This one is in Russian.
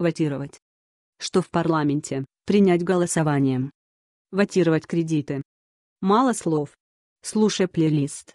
Ватировать. Что в парламенте, принять голосованием. Ватировать кредиты. Мало слов. Слушай плейлист.